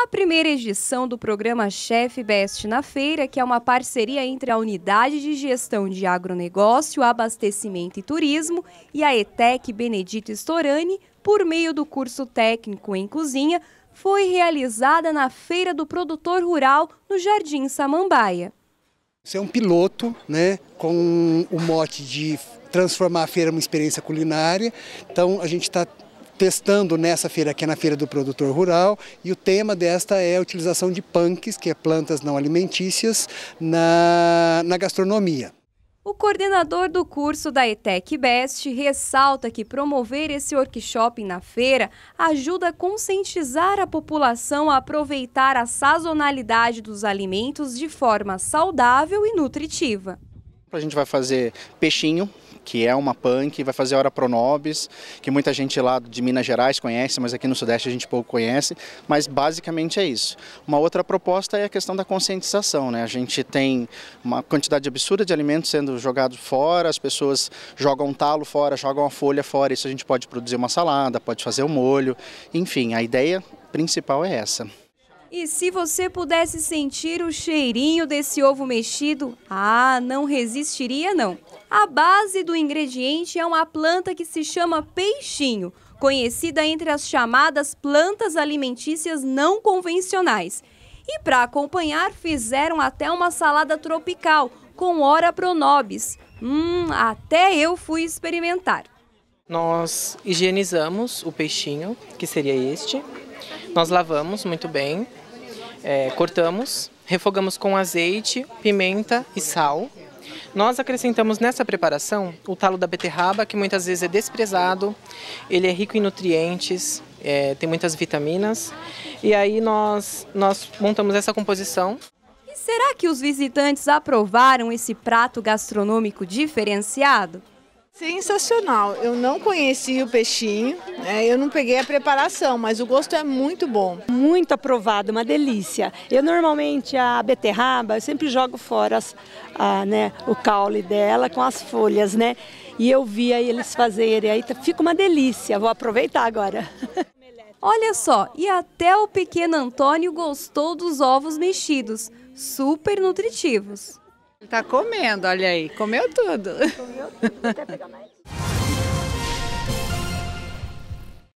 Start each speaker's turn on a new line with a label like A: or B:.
A: A primeira edição do programa Chefe Best na Feira, que é uma parceria entre a Unidade de Gestão de Agronegócio, Abastecimento e Turismo e a ETEC Benedito Storani, por meio do curso técnico em cozinha, foi realizada na Feira do Produtor Rural, no Jardim Samambaia.
B: Isso é um piloto, né, com o mote de transformar a feira em uma experiência culinária. Então, a gente está testando nessa feira, que é na Feira do Produtor Rural, e o tema desta é a utilização de punks, que é plantas não alimentícias,
A: na,
B: na gastronomia.
A: O coordenador do curso da ETEC Best ressalta que promover esse workshop na feira ajuda a conscientizar a população a aproveitar a sazonalidade dos alimentos de forma saudável e nutritiva.
C: A gente vai fazer peixinho, que é uma punk, vai fazer hora pro nobis, que muita gente lá de Minas Gerais conhece, mas aqui no Sudeste a gente pouco conhece, mas basicamente é isso. Uma outra proposta é a questão da conscientização, né? A gente tem uma quantidade absurda de alimentos sendo jogado fora, as pessoas jogam um talo fora, jogam a folha fora, isso a gente pode produzir uma salada, pode fazer o um molho, enfim, a ideia principal é essa.
A: E se você pudesse sentir o cheirinho desse ovo mexido, ah, não resistiria não. A base do ingrediente é uma planta que se chama peixinho, conhecida entre as chamadas plantas alimentícias não convencionais. E para acompanhar, fizeram até uma salada tropical com ora pronobis. Hum, até eu fui experimentar.
D: Nós higienizamos o peixinho, que seria este. Nós lavamos muito bem, é, cortamos, refogamos com azeite, pimenta e sal. Nós acrescentamos nessa preparação o talo da beterraba, que muitas vezes é desprezado, ele é rico em nutrientes, é, tem muitas vitaminas. E aí nós, nós montamos essa composição.
A: E será que os visitantes aprovaram esse prato gastronômico diferenciado? Sensacional. Eu não conheci o peixinho, né? eu não peguei a preparação, mas o gosto é muito bom. Muito aprovado, uma delícia. Eu normalmente a beterraba, eu sempre jogo fora as, a, né, o caule dela com as folhas, né? E eu vi aí eles fazerem, aí tá, fica uma delícia. Vou aproveitar agora. Olha só, e até o pequeno Antônio gostou dos ovos mexidos, super nutritivos.
D: Tá comendo, olha aí. Comeu tudo. Comeu tudo. Quer pegar mais?